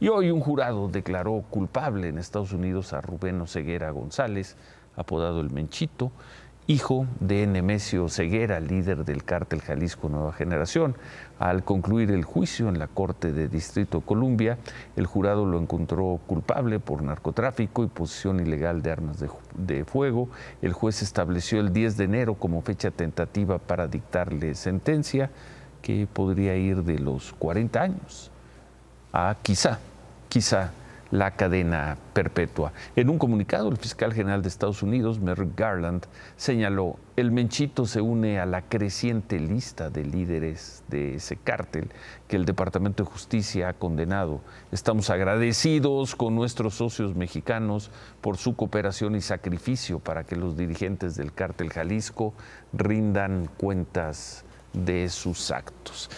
Y hoy un jurado declaró culpable en Estados Unidos a Rubén Oseguera González, apodado el Menchito, hijo de Nemesio Ceguera, líder del cártel Jalisco Nueva Generación. Al concluir el juicio en la Corte de Distrito Columbia, el jurado lo encontró culpable por narcotráfico y posesión ilegal de armas de fuego. El juez estableció el 10 de enero como fecha tentativa para dictarle sentencia que podría ir de los 40 años a quizá, quizá la cadena perpetua. En un comunicado, el fiscal general de Estados Unidos, Merrick Garland, señaló, el Menchito se une a la creciente lista de líderes de ese cártel que el Departamento de Justicia ha condenado. Estamos agradecidos con nuestros socios mexicanos por su cooperación y sacrificio para que los dirigentes del cártel Jalisco rindan cuentas de sus actos.